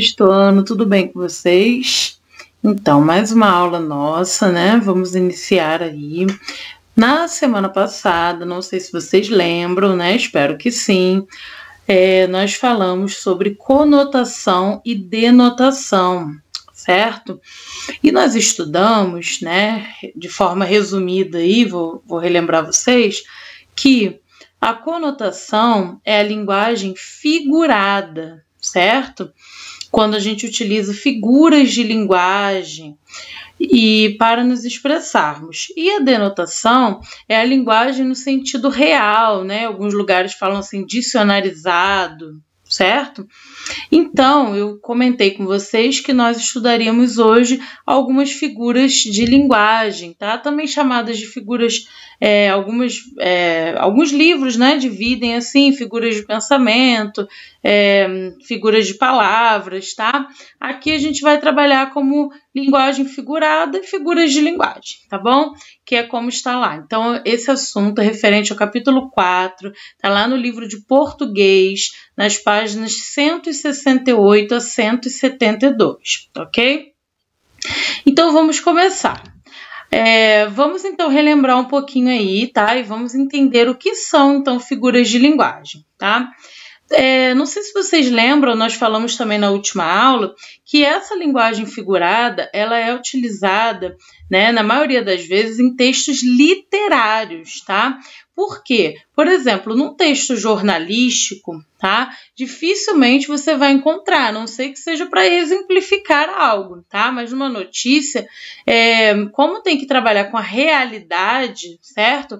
sexto ano, tudo bem com vocês? Então, mais uma aula nossa, né? Vamos iniciar aí. Na semana passada, não sei se vocês lembram, né? Espero que sim. É, nós falamos sobre conotação e denotação, certo? E nós estudamos, né? De forma resumida aí, vou, vou relembrar vocês, que a conotação é a linguagem figurada, certo? quando a gente utiliza figuras de linguagem e para nos expressarmos. E a denotação é a linguagem no sentido real, né? Alguns lugares falam assim dicionarizado, certo? Então, eu comentei com vocês que nós estudaríamos hoje algumas figuras de linguagem, tá? Também chamadas de figuras, é, algumas, é, alguns livros, né? Dividem assim figuras de pensamento, é, figuras de palavras, tá? Aqui a gente vai trabalhar como linguagem figurada e figuras de linguagem, tá bom? Que é como está lá. Então, esse assunto é referente ao capítulo 4, tá lá no livro de português, nas páginas 100 168 a 172, ok? Então vamos começar. É, vamos então relembrar um pouquinho aí, tá? E vamos entender o que são então figuras de linguagem, tá? É, não sei se vocês lembram, nós falamos também na última aula que essa linguagem figurada ela é utilizada, né, na maioria das vezes, em textos literários, tá? Por quê? Por exemplo, num texto jornalístico, tá? Dificilmente você vai encontrar, a não sei que seja para exemplificar algo, tá? Mas numa notícia, é, como tem que trabalhar com a realidade, certo?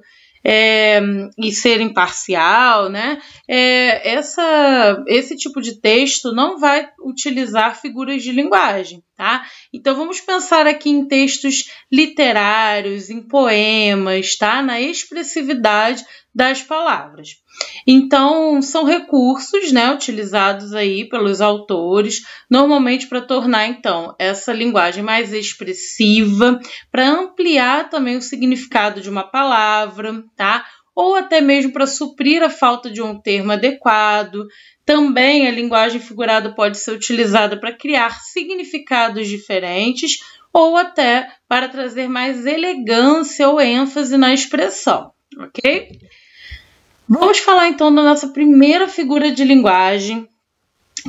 é, e ser imparcial, né? É, essa, esse tipo de texto não vai utilizar figuras de linguagem, tá? Então vamos pensar aqui em textos literários, em poemas, tá? Na expressividade das palavras. Então, são recursos, né, utilizados aí pelos autores, normalmente para tornar então essa linguagem mais expressiva, para ampliar também o significado de uma palavra, tá? Ou até mesmo para suprir a falta de um termo adequado. Também a linguagem figurada pode ser utilizada para criar significados diferentes ou até para trazer mais elegância ou ênfase na expressão, ok? Vamos falar então da nossa primeira figura de linguagem,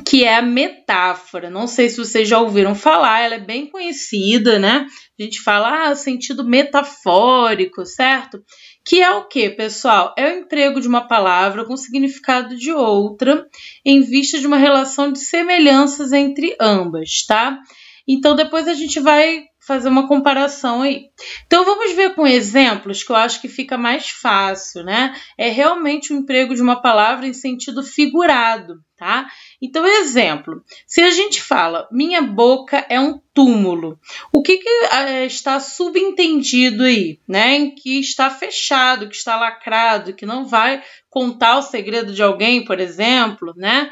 que é a metáfora. Não sei se vocês já ouviram falar, ela é bem conhecida, né? A gente fala ah, sentido metafórico, certo? Que é o que, pessoal? É o emprego de uma palavra com significado de outra em vista de uma relação de semelhanças entre ambas, tá? Então depois a gente vai fazer uma comparação aí. Então vamos ver com exemplos que eu acho que fica mais fácil, né? É realmente o emprego de uma palavra em sentido figurado, tá? Então, exemplo, se a gente fala minha boca é um túmulo, o que, que ah, é, está subentendido aí, né? Em que está fechado, que está lacrado, que não vai contar o segredo de alguém, por exemplo, né?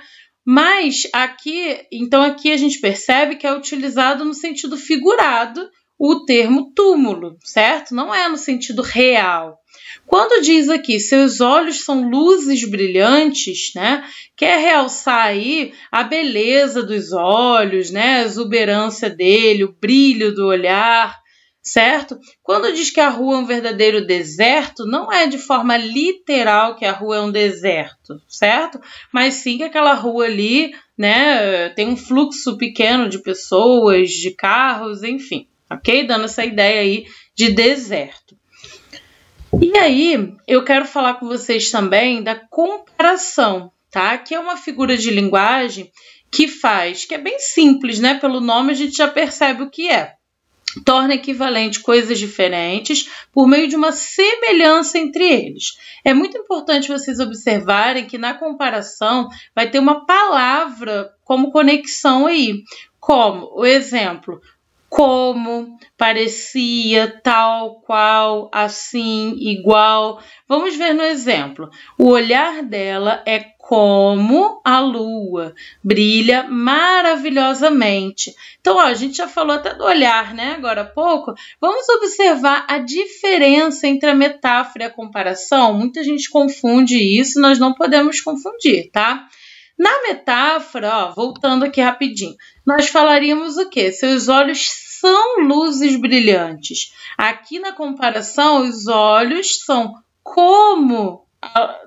Mas aqui, então aqui a gente percebe que é utilizado no sentido figurado o termo túmulo, certo? Não é no sentido real. Quando diz aqui seus olhos são luzes brilhantes, né? Quer realçar aí a beleza dos olhos, né? A exuberância dele, o brilho do olhar certo? Quando diz que a rua é um verdadeiro deserto, não é de forma literal que a rua é um deserto, certo? Mas sim que aquela rua ali, né, tem um fluxo pequeno de pessoas, de carros, enfim, ok? Dando essa ideia aí de deserto. E aí, eu quero falar com vocês também da comparação, tá? Que é uma figura de linguagem que faz, que é bem simples, né? Pelo nome a gente já percebe o que é torna equivalente coisas diferentes por meio de uma semelhança entre eles. É muito importante vocês observarem que na comparação vai ter uma palavra como conexão aí, como o exemplo como, parecia, tal, qual, assim, igual. Vamos ver no exemplo. O olhar dela é como a lua brilha maravilhosamente. Então, ó, a gente já falou até do olhar, né? Agora há pouco, vamos observar a diferença entre a metáfora e a comparação. Muita gente confunde isso, nós não podemos confundir, tá? Na metáfora, ó, voltando aqui rapidinho, nós falaríamos o quê? Seus olhos são luzes brilhantes. Aqui na comparação, os olhos são como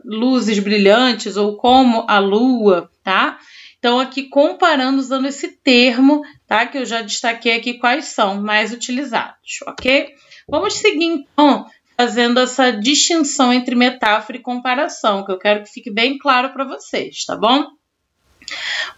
luzes brilhantes ou como a lua, tá? Então, aqui comparando usando esse termo, tá? Que eu já destaquei aqui quais são mais utilizados, ok? Vamos seguir então fazendo essa distinção entre metáfora e comparação, que eu quero que fique bem claro para vocês, tá bom?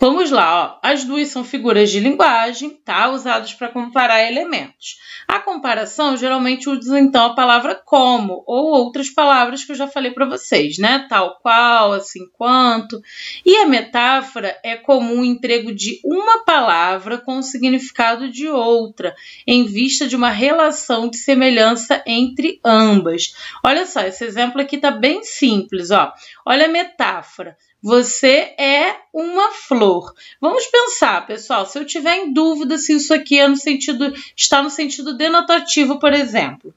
Vamos lá, ó. as duas são figuras de linguagem, tá? Usadas para comparar elementos. A comparação geralmente usa então a palavra como ou outras palavras que eu já falei para vocês, né? Tal qual, assim quanto. E a metáfora é comum o emprego de uma palavra com o significado de outra, em vista de uma relação de semelhança entre ambas. Olha só, esse exemplo aqui tá bem simples, ó. Olha a metáfora. Você é uma flor. Vamos pensar, pessoal. Se eu tiver em dúvida se isso aqui é no sentido está no sentido denotativo, por exemplo.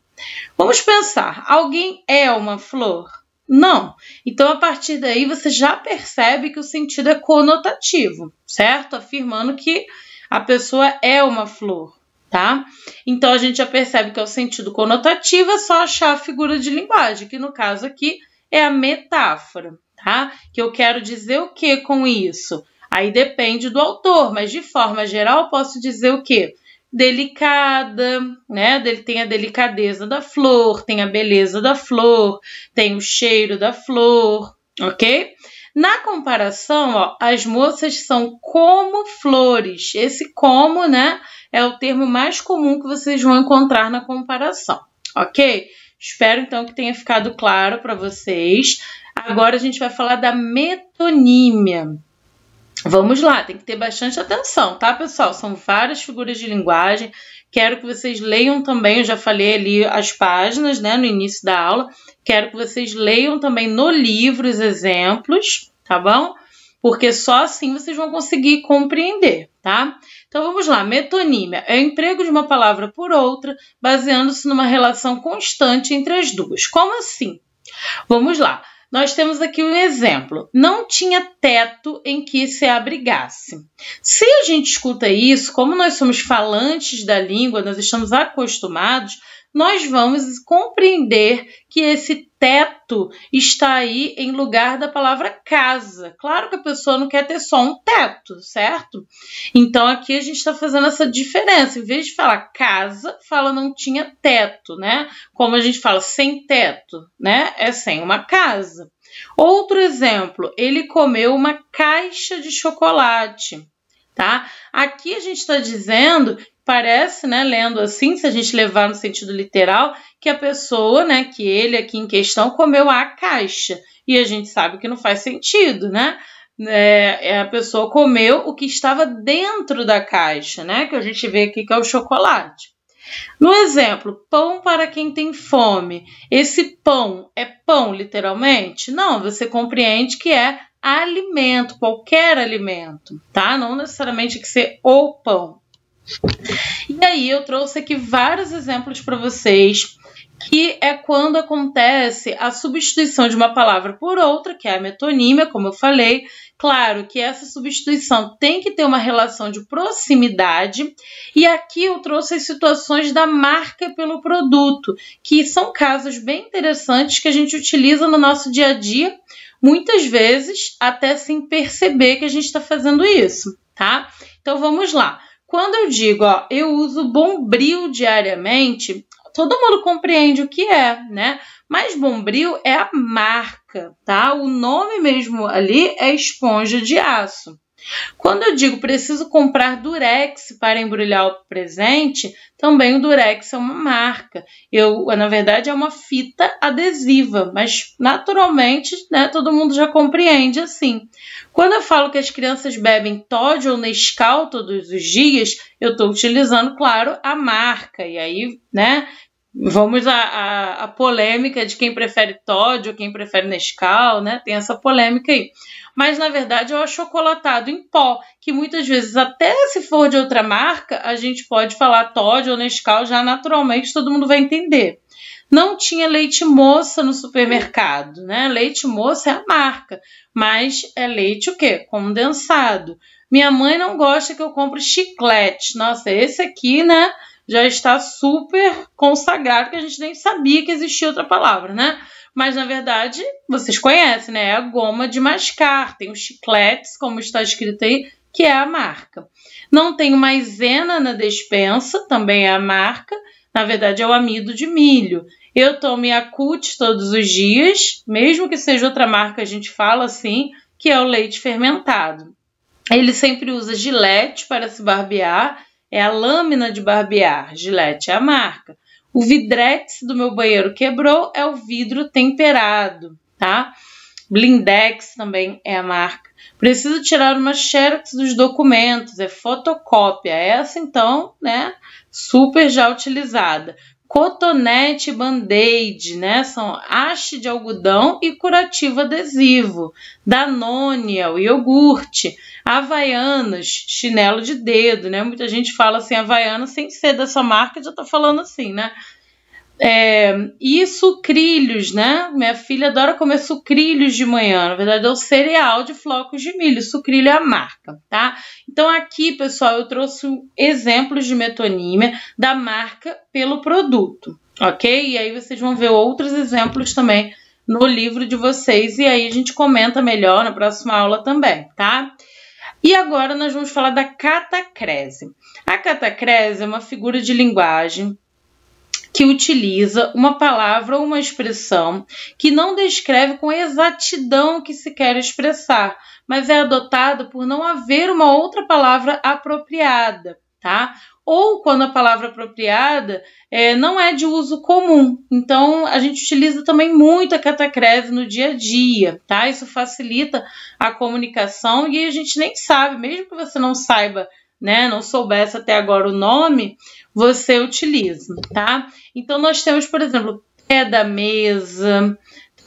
Vamos pensar. Alguém é uma flor? Não. Então, a partir daí, você já percebe que o sentido é conotativo, certo? Afirmando que a pessoa é uma flor, tá? Então, a gente já percebe que é o sentido conotativo, é só achar a figura de linguagem, que no caso aqui é a metáfora tá? Que eu quero dizer o que com isso? Aí depende do autor, mas de forma geral posso dizer o que? Delicada, né? Tem a delicadeza da flor, tem a beleza da flor, tem o cheiro da flor, ok? Na comparação, ó, as moças são como flores. Esse como, né, é o termo mais comum que vocês vão encontrar na comparação, ok? Espero então que tenha ficado claro para vocês. Agora a gente vai falar da metonímia. Vamos lá, tem que ter bastante atenção, tá, pessoal? São várias figuras de linguagem. Quero que vocês leiam também, eu já falei ali as páginas, né, no início da aula. Quero que vocês leiam também no livro os exemplos, tá bom? Porque só assim vocês vão conseguir compreender, tá? Então vamos lá, metonímia é o emprego de uma palavra por outra, baseando-se numa relação constante entre as duas. Como assim? Vamos lá. Nós temos aqui um exemplo. Não tinha teto em que se abrigasse. Se a gente escuta isso, como nós somos falantes da língua, nós estamos acostumados, nós vamos compreender que esse teto está aí em lugar da palavra casa. Claro que a pessoa não quer ter só um teto, certo? Então aqui a gente está fazendo essa diferença. Em vez de falar casa, fala não tinha teto, né? Como a gente fala sem teto, né? É sem uma casa. Outro exemplo, ele comeu uma caixa de chocolate tá? Aqui a gente está dizendo parece, né, lendo assim, se a gente levar no sentido literal, que a pessoa, né, que ele aqui em questão comeu a caixa. E a gente sabe que não faz sentido, né? É, é, a pessoa comeu o que estava dentro da caixa, né? Que a gente vê aqui que é o chocolate. No exemplo, pão para quem tem fome. Esse pão é pão literalmente? Não, você compreende que é alimento, qualquer alimento, tá? Não necessariamente que ser o pão. E aí eu trouxe aqui vários exemplos para vocês que é quando acontece a substituição de uma palavra por outra, que é a metonímia, como eu falei. Claro que essa substituição tem que ter uma relação de proximidade, e aqui eu trouxe as situações da marca pelo produto, que são casos bem interessantes que a gente utiliza no nosso dia a dia, muitas vezes até sem perceber que a gente está fazendo isso, tá? Então vamos lá. Quando eu digo, ó, eu uso Bombril diariamente, todo mundo compreende o que é, né? Mas Bombril é a marca, tá? O nome mesmo ali é esponja de aço. Quando eu digo preciso comprar durex para embrulhar o presente, também o durex é uma marca. Eu, na verdade, é uma fita adesiva, mas naturalmente, né, todo mundo já compreende assim. Quando eu falo que as crianças bebem Todd ou Nescau todos os dias, eu estou utilizando, claro, a marca. E aí, né, Vamos à, à, à, polêmica de quem prefere Todd ou quem prefere Nescau, né? Tem essa polêmica aí. Mas na verdade é o achocolatado em pó, que muitas vezes, até se for de outra marca, a gente pode falar Todd ou Nescau já naturalmente, todo mundo vai entender. Não tinha leite moça no supermercado, né? Leite moça é a marca, mas é leite o quê? Condensado. Minha mãe não gosta que eu compre chiclete. Nossa, esse aqui, né? já está super consagrado que a gente nem sabia que existia outra palavra, né? Mas na verdade, vocês conhecem, né? É a goma de mascar, tem os chicletes, como está escrito aí, que é a marca. Não tem maisena na despensa, também é a marca. Na verdade, é o amido de milho. Eu tomo Yakult todos os dias, mesmo que seja outra marca, a gente fala assim, que é o leite fermentado. Ele sempre usa gilete para se barbear é a lâmina de barbear, Gillette é a marca. O Vidrex do meu banheiro quebrou, é o vidro temperado, tá? Blindex também é a marca. Preciso tirar uma xerox dos documentos, é fotocópia. Essa então, né, super já utilizada cotonete band-aid, né? São haste de algodão e curativo adesivo, danone, o iogurte, havaianas, chinelo de dedo, né? Muita gente fala assim havaiana sem ser dessa marca, já tá falando assim, né? É, e sucrilhos, né? Minha filha adora comer sucrilhos de manhã. Na verdade, é o cereal de flocos de milho. Sucrilho é a marca, tá? Então, aqui, pessoal, eu trouxe exemplos de metonímia da marca pelo produto, ok? E aí vocês vão ver outros exemplos também no livro de vocês. E aí a gente comenta melhor na próxima aula também, tá? E agora nós vamos falar da catacrese. A catacrese é uma figura de linguagem que utiliza uma palavra ou uma expressão que não descreve com exatidão o que se quer expressar, mas é adotado por não haver uma outra palavra apropriada, tá? Ou quando a palavra apropriada é, não é de uso comum. Então, a gente utiliza também muito a catacreve no dia a dia, tá? Isso facilita a comunicação e a gente nem sabe, mesmo que você não saiba né, não soubesse até agora o nome, você utiliza, tá? Então nós temos, por exemplo, pé da mesa,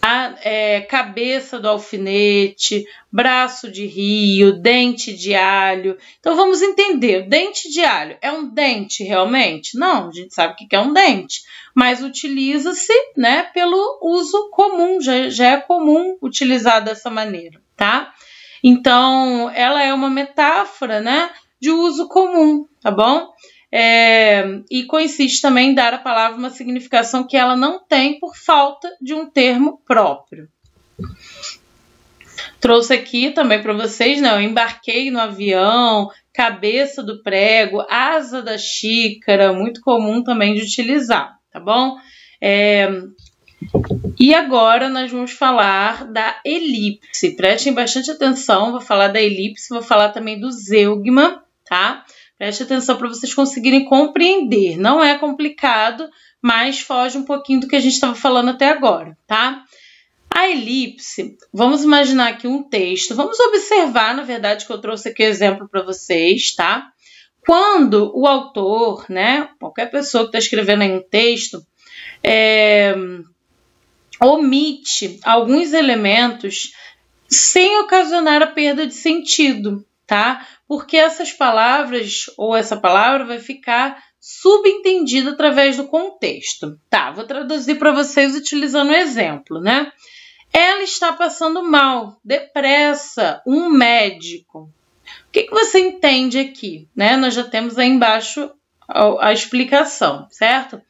tá? É, cabeça do alfinete, braço de rio, dente de alho. Então vamos entender, dente de alho é um dente realmente? Não, a gente sabe o que é um dente, mas utiliza-se, né, pelo uso comum, já, já é comum utilizar dessa maneira, tá? Então, ela é uma metáfora, né? de uso comum, tá bom? É, e coincide também em dar à palavra uma significação que ela não tem por falta de um termo próprio. Trouxe aqui também para vocês, né? Eu embarquei no avião, cabeça do prego, asa da xícara, muito comum também de utilizar, tá bom? É, e agora nós vamos falar da elipse. Prestem bastante atenção, vou falar da elipse, vou falar também do zeugma tá? Preste atenção para vocês conseguirem compreender. Não é complicado, mas foge um pouquinho do que a gente estava falando até agora, tá? A elipse, vamos imaginar aqui um texto. Vamos observar, na verdade, que eu trouxe aqui o um exemplo para vocês, tá? Quando o autor, né, qualquer pessoa que está escrevendo aí um texto, é, omite alguns elementos sem ocasionar a perda de sentido, tá? porque essas palavras ou essa palavra vai ficar subentendida através do contexto. Tá, vou traduzir para vocês utilizando um exemplo, né? Ela está passando mal, depressa, um médico. O que, que você entende aqui? Né? Nós já temos aí embaixo a, a explicação, certo?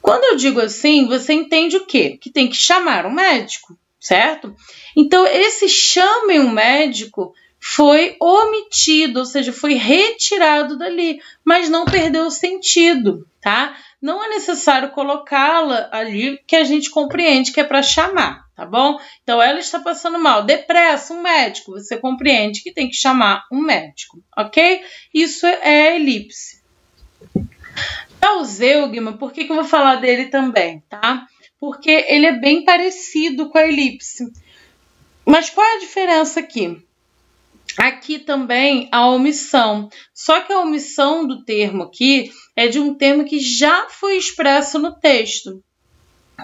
Quando eu digo assim, você entende o quê? Que tem que chamar um médico, certo? Então, esse chame um médico foi omitido, ou seja, foi retirado dali, mas não perdeu o sentido, tá? Não é necessário colocá-la ali que a gente compreende que é para chamar, tá bom? Então ela está passando mal, depressa, um médico, você compreende que tem que chamar um médico, ok? Isso é elipse. Já tá o zeugma, por que, que eu vou falar dele também, tá? Porque ele é bem parecido com a elipse. Mas qual é a diferença aqui? aqui também a omissão. Só que a omissão do termo aqui é de um termo que já foi expresso no texto.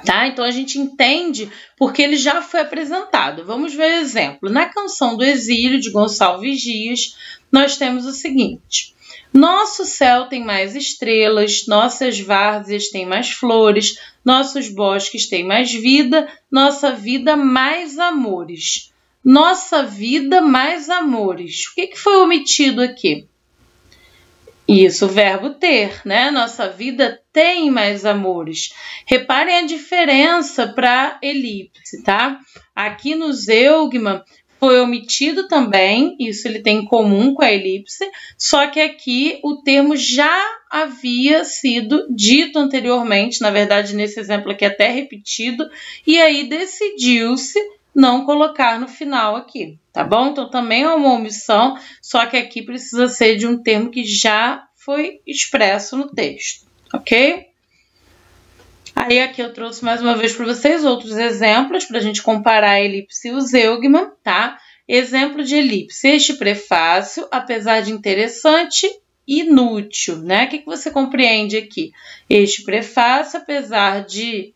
Tá? Então a gente entende porque ele já foi apresentado. Vamos ver o exemplo. Na canção do exílio de Gonçalves Dias, nós temos o seguinte: Nosso céu tem mais estrelas, nossas várzeas têm mais flores, nossos bosques têm mais vida, nossa vida mais amores. Nossa vida mais amores. O que, que foi omitido aqui? Isso, o verbo ter, né? Nossa vida tem mais amores. Reparem a diferença para elipse, tá? Aqui no zeugma foi omitido também, isso ele tem em comum com a elipse, só que aqui o termo já havia sido dito anteriormente, na verdade, nesse exemplo aqui é até repetido, e aí decidiu-se não colocar no final aqui, tá bom? Então também é uma omissão, só que aqui precisa ser de um termo que já foi expresso no texto, ok? Aí aqui eu trouxe mais uma vez para vocês outros exemplos para a gente comparar a elipse e o zeugma, tá? Exemplo de elipse. Este prefácio, apesar de interessante, inútil, né? O que, que você compreende aqui? Este prefácio, apesar de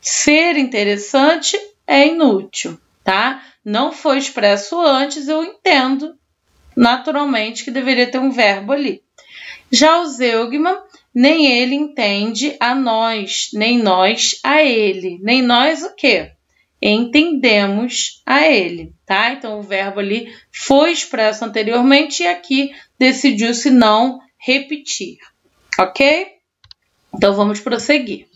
ser interessante, é inútil, tá? Não foi expresso antes, eu entendo naturalmente que deveria ter um verbo ali. Já o zeugma, nem ele entende a nós, nem nós a ele, nem nós o quê? Entendemos a ele, tá? Então o verbo ali foi expresso anteriormente e aqui decidiu-se não repetir, ok? Então vamos prosseguir.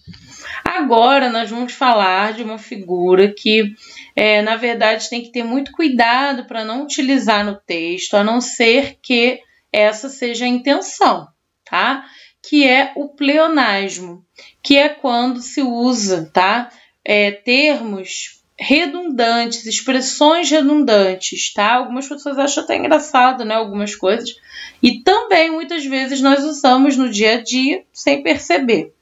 Agora nós vamos falar de uma figura que, é, na verdade, tem que ter muito cuidado para não utilizar no texto, a não ser que essa seja a intenção, tá? Que é o pleonasmo, que é quando se usa, tá? É, termos redundantes, expressões redundantes, tá? Algumas pessoas acham até engraçado, né? Algumas coisas. E também muitas vezes nós usamos no dia a dia sem perceber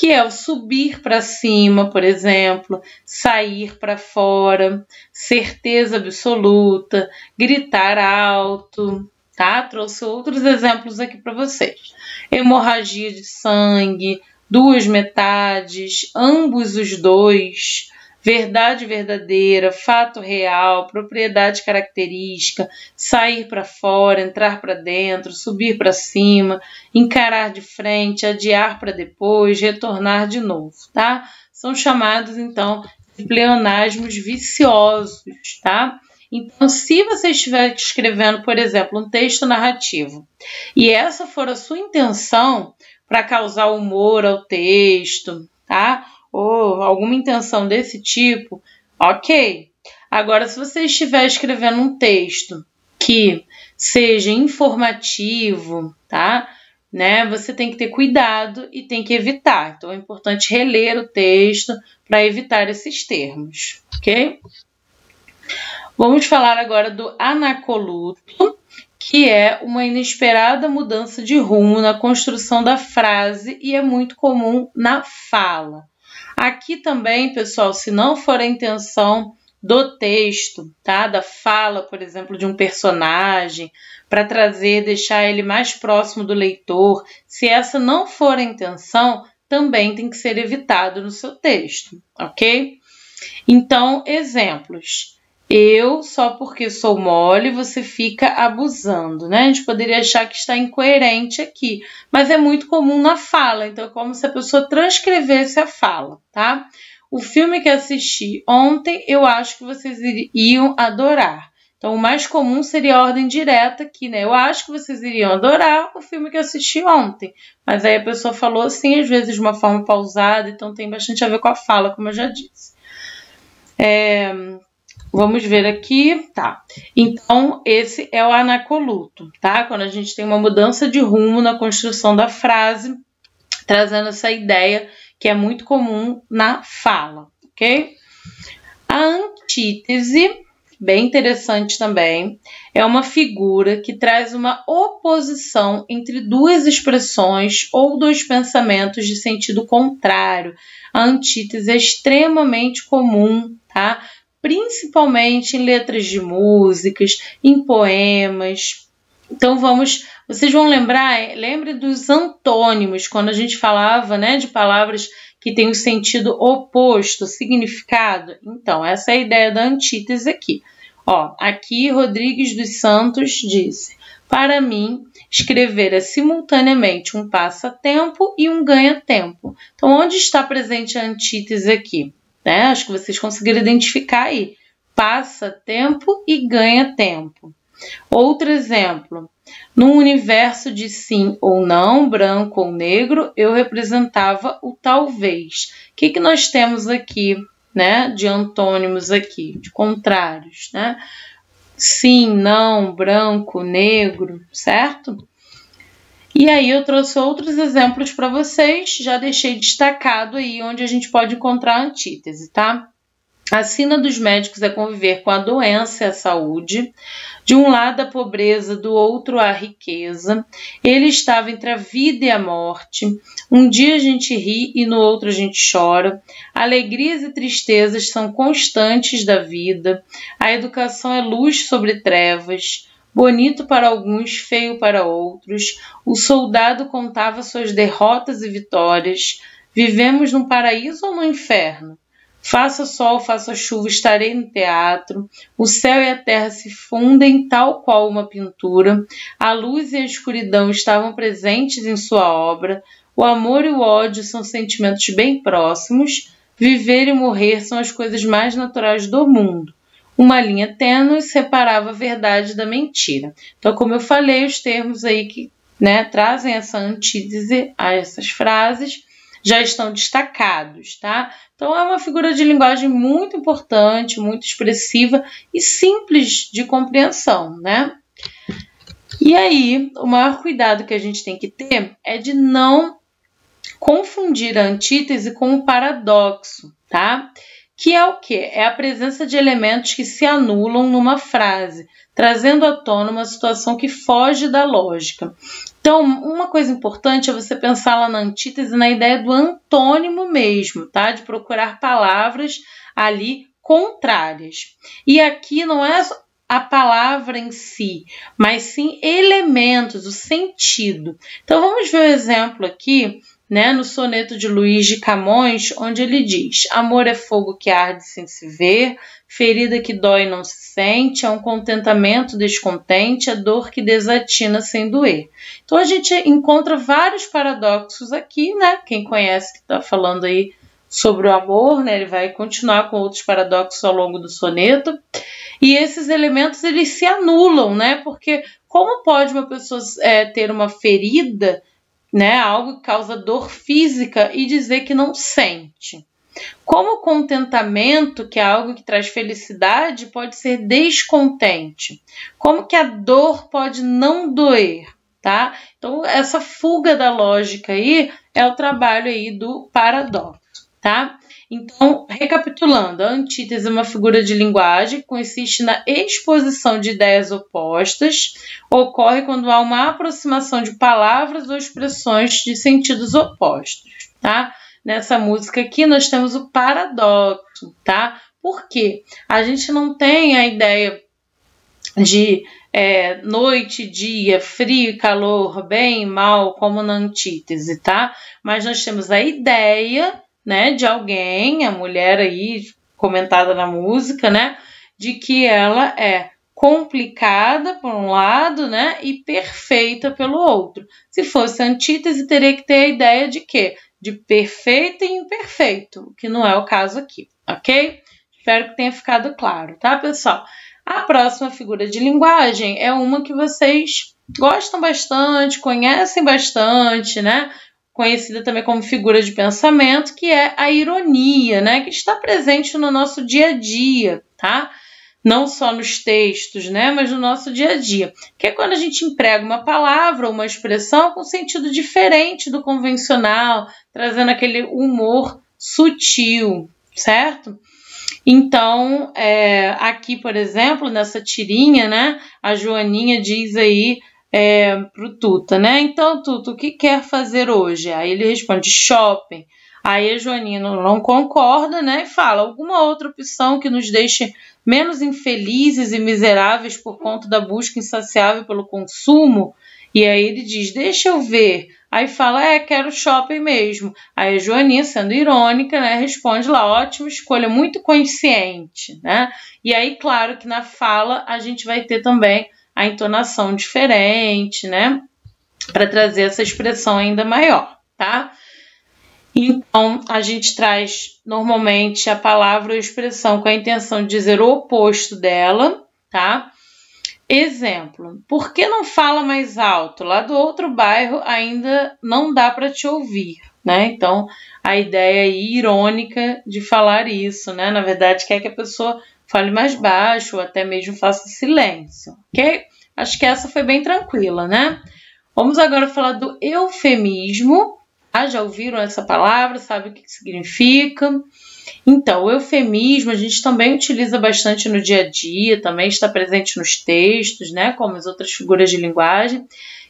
que é o subir para cima, por exemplo, sair para fora, certeza absoluta, gritar alto, tá? Trouxe outros exemplos aqui para vocês. Hemorragia de sangue, duas metades, ambos os dois, verdade verdadeira, fato real, propriedade característica, sair para fora, entrar para dentro, subir para cima, encarar de frente, adiar para depois, retornar de novo, tá? São chamados então de pleonasmos viciosos, tá? Então, se você estiver escrevendo, por exemplo, um texto narrativo e essa for a sua intenção para causar humor ao texto, tá? ou alguma intenção desse tipo, ok. Agora, se você estiver escrevendo um texto que seja informativo, tá? Né? Você tem que ter cuidado e tem que evitar. Então é importante reler o texto para evitar esses termos, ok? Vamos falar agora do anacoluto, que é uma inesperada mudança de rumo na construção da frase e é muito comum na fala. Aqui também, pessoal, se não for a intenção do texto, tá? Da fala, por exemplo, de um personagem, para trazer, deixar ele mais próximo do leitor, se essa não for a intenção, também tem que ser evitado no seu texto, ok? Então, exemplos eu, só porque sou mole, você fica abusando, né? A gente poderia achar que está incoerente aqui, mas é muito comum na fala, então é como se a pessoa transcrevesse a fala, tá? O filme que assisti ontem, eu acho que vocês iriam adorar. Então, o mais comum seria a ordem direta aqui, né? Eu acho que vocês iriam adorar o filme que assisti ontem. Mas aí a pessoa falou assim, às vezes de uma forma pausada, então tem bastante a ver com a fala, como eu já disse. É, Vamos ver aqui, tá? Então, esse é o anacoluto, tá? Quando a gente tem uma mudança de rumo na construção da frase, trazendo essa ideia que é muito comum na fala, ok? A antítese, bem interessante também, é uma figura que traz uma oposição entre duas expressões ou dois pensamentos de sentido contrário. A antítese é extremamente comum, tá? principalmente em letras de músicas, em poemas. Então vamos, vocês vão lembrar, é, lembre dos antônimos, quando a gente falava, né, de palavras que têm o um sentido oposto, significado. Então, essa é a ideia da antítese aqui. Ó, aqui Rodrigues dos Santos disse: "Para mim, escrever é simultaneamente um passatempo e um ganha-tempo". Então, onde está presente a antítese aqui? Né? Acho que vocês conseguiram identificar aí. Passa tempo e ganha tempo. Outro exemplo. Num universo de sim ou não, branco ou negro, eu representava o talvez. O que, que nós temos aqui, né? De antônimos aqui, de contrários, né? Sim, não, branco, negro, certo? E aí eu trouxe outros exemplos para vocês, já deixei destacado aí onde a gente pode encontrar a antítese, tá? A sina dos médicos é conviver com a doença e a saúde. De um lado a pobreza, do outro a riqueza. Ele estava entre a vida e a morte. Um dia a gente ri e no outro a gente chora. Alegrias e tristezas são constantes da vida. A educação é luz sobre trevas. Bonito para alguns, feio para outros, o soldado contava suas derrotas e vitórias. Vivemos num paraíso ou no inferno? Faça sol, faça chuva, estarei no teatro. O céu e a terra se fundem tal qual uma pintura. A luz e a escuridão estavam presentes em sua obra. O amor e o ódio são sentimentos bem próximos. Viver e morrer são as coisas mais naturais do mundo. Uma linha tênue separava a verdade da mentira. Então, como eu falei, os termos aí que né, trazem essa antítese a essas frases já estão destacados, tá? Então é uma figura de linguagem muito importante, muito expressiva e simples de compreensão, né? E aí, o maior cuidado que a gente tem que ter é de não confundir a antítese com o paradoxo, tá? que é o que? É a presença de elementos que se anulam numa frase, trazendo à tona uma situação que foge da lógica. Então, uma coisa importante é você pensar lá na antítese na ideia do antônimo mesmo, tá? De procurar palavras ali contrárias. E aqui não é a palavra em si, mas sim elementos, o sentido. Então, vamos ver o um exemplo aqui né, no soneto de Luiz de Camões, onde ele diz: Amor é fogo que arde sem se ver, ferida que dói não se sente, é um contentamento descontente, é dor que desatina sem doer. Então a gente encontra vários paradoxos aqui, né? Quem conhece que está falando aí sobre o amor, né? Ele vai continuar com outros paradoxos ao longo do soneto. E esses elementos eles se anulam, né? Porque como pode uma pessoa é, ter uma ferida né, algo que causa dor física e dizer que não sente. Como o contentamento, que é algo que traz felicidade, pode ser descontente? Como que a dor pode não doer, tá? Então, essa fuga da lógica aí é o trabalho aí do paradoxo, tá? Então, recapitulando, a antítese é uma figura de linguagem que consiste na exposição de ideias opostas, ocorre quando há uma aproximação de palavras ou expressões de sentidos opostos, tá? Nessa música aqui nós temos o paradoxo, tá? Porque a gente não tem a ideia de é, noite, dia, frio, calor, bem, mal, como na antítese, tá? Mas nós temos a ideia né, de alguém, a mulher aí comentada na música, né, de que ela é complicada por um lado, né, e perfeita pelo outro. Se fosse antítese, teria que ter a ideia de que de perfeito e imperfeito, que não é o caso aqui, ok? Espero que tenha ficado claro, tá, pessoal? A próxima figura de linguagem é uma que vocês gostam bastante, conhecem bastante, né? conhecida também como figura de pensamento, que é a ironia, né, que está presente no nosso dia a dia, tá? Não só nos textos, né, mas no nosso dia a dia, que é quando a gente emprega uma palavra ou uma expressão com sentido diferente do convencional, trazendo aquele humor sutil, certo? Então, é, aqui, por exemplo, nessa tirinha, né, a Joaninha diz aí é, pro Tuta, né? Então, Tuta, o que quer fazer hoje? Aí ele responde: shopping. Aí a Joaninha não concorda, né? E fala: alguma outra opção que nos deixe menos infelizes e miseráveis por conta da busca insaciável pelo consumo? E aí ele diz: deixa eu ver. Aí fala: é, quero shopping mesmo. Aí a Joaninha, sendo irônica, né? Responde lá: ótima escolha, muito consciente, né? E aí, claro que na fala a gente vai ter também a entonação diferente, né? Para trazer essa expressão ainda maior, tá? Então, a gente traz normalmente a palavra ou expressão com a intenção de dizer o oposto dela, tá? Exemplo: Por que não fala mais alto? Lá do outro bairro ainda não dá para te ouvir, né? Então, a ideia aí, irônica de falar isso, né? Na verdade, quer que a pessoa fale mais baixo, ou até mesmo faça silêncio, ok? Acho que essa foi bem tranquila, né? Vamos agora falar do eufemismo. Ah, já ouviram essa palavra? Sabe o que significa? Então, o eufemismo a gente também utiliza bastante no dia a dia, também está presente nos textos, né? Como as outras figuras de linguagem,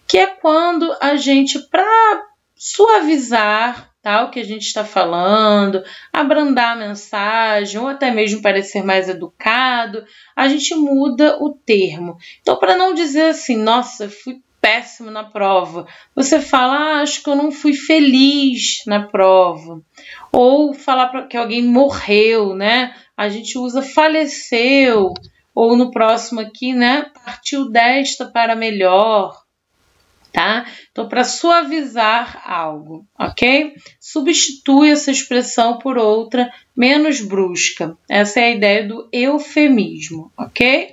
que é quando a gente, para suavizar tal que a gente está falando, abrandar a mensagem ou até mesmo parecer mais educado, a gente muda o termo. Então, para não dizer assim, nossa, fui péssimo na prova, você fala, ah, acho que eu não fui feliz na prova, ou falar que alguém morreu, né? A gente usa faleceu, ou no próximo aqui, né? Partiu desta para melhor tá? Então, para suavizar algo, ok? Substitui essa expressão por outra menos brusca. Essa é a ideia do eufemismo, ok?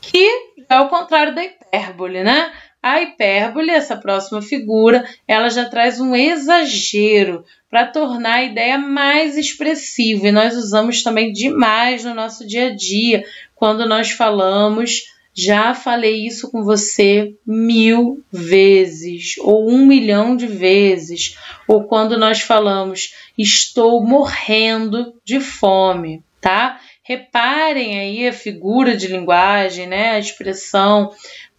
Que é o contrário da hipérbole, né? A hipérbole, essa próxima figura, ela já traz um exagero para tornar a ideia mais expressiva e nós usamos também demais no nosso dia a dia quando nós falamos já falei isso com você mil vezes, ou um milhão de vezes, ou quando nós falamos estou morrendo de fome, tá? Reparem aí a figura de linguagem, né? A expressão,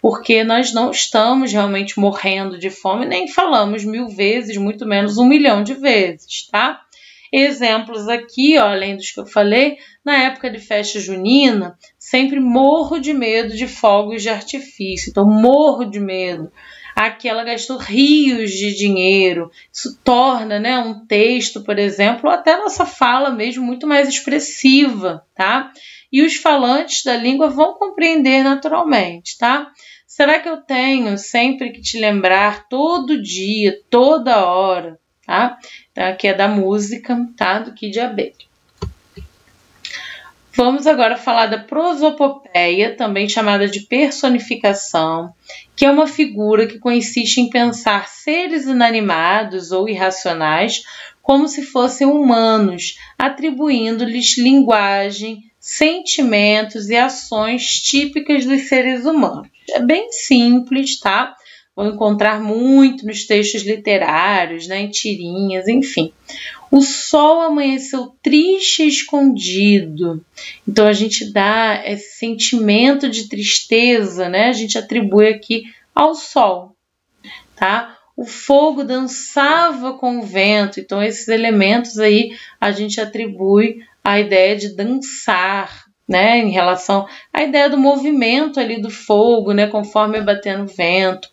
porque nós não estamos realmente morrendo de fome, nem falamos mil vezes, muito menos um milhão de vezes, tá? Exemplos aqui, ó, além dos que eu falei, na época de festa junina, sempre morro de medo de fogos de artifício, então morro de medo. Aqui ela gastou rios de dinheiro. Isso torna né, um texto, por exemplo, ou até nossa fala mesmo muito mais expressiva, tá? E os falantes da língua vão compreender naturalmente, tá? Será que eu tenho sempre que te lembrar todo dia, toda hora? tá? então tá? aqui é da música, tá? Do que de abelha. Vamos agora falar da prosopopeia, também chamada de personificação, que é uma figura que consiste em pensar seres inanimados ou irracionais como se fossem humanos, atribuindo-lhes linguagem, sentimentos e ações típicas dos seres humanos. É bem simples, tá? vão encontrar muito nos textos literários, né, em tirinhas, enfim. O sol amanheceu triste e escondido. Então a gente dá esse sentimento de tristeza, né? A gente atribui aqui ao sol, tá? O fogo dançava com o vento. Então esses elementos aí a gente atribui à ideia de dançar, né, em relação à ideia do movimento ali do fogo, né, conforme batendo vento.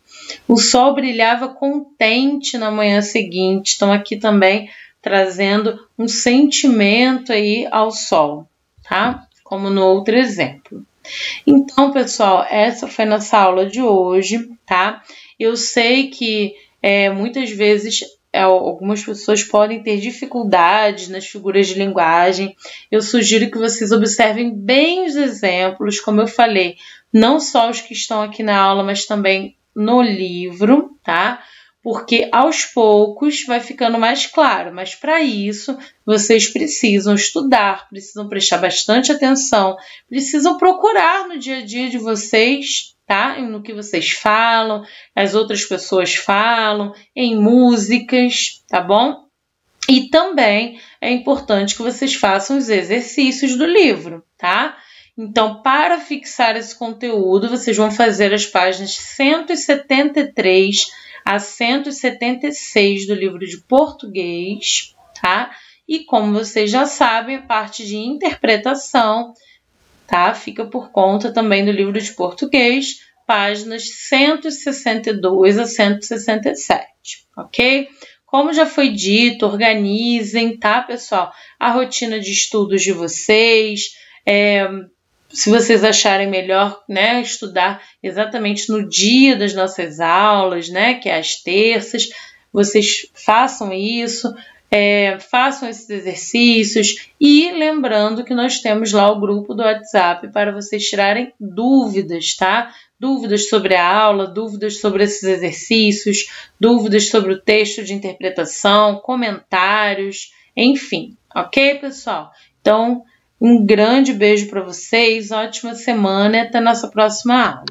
O sol brilhava contente na manhã seguinte. Então, aqui também trazendo um sentimento aí ao sol, tá? Como no outro exemplo. Então, pessoal, essa foi nossa aula de hoje, tá? Eu sei que é, muitas vezes é, algumas pessoas podem ter dificuldades nas figuras de linguagem. Eu sugiro que vocês observem bem os exemplos, como eu falei, não só os que estão aqui na aula, mas também no livro, tá? Porque aos poucos vai ficando mais claro, mas para isso vocês precisam estudar, precisam prestar bastante atenção, precisam procurar no dia a dia de vocês, tá? No que vocês falam, as outras pessoas falam, em músicas, tá bom? E também é importante que vocês façam os exercícios do livro, tá? Então, para fixar esse conteúdo, vocês vão fazer as páginas 173 a 176 do livro de português, tá? E como vocês já sabem, a parte de interpretação, tá? Fica por conta também do livro de português, páginas 162 a 167, ok? Como já foi dito, organizem, tá, pessoal? A rotina de estudos de vocês, é, se vocês acharem melhor, né, estudar exatamente no dia das nossas aulas, né, que é às terças, vocês façam isso, é, façam esses exercícios e lembrando que nós temos lá o grupo do WhatsApp para vocês tirarem dúvidas, tá? Dúvidas sobre a aula, dúvidas sobre esses exercícios, dúvidas sobre o texto de interpretação, comentários, enfim, ok, pessoal? Então, um grande beijo para vocês, ótima semana e até nossa próxima aula.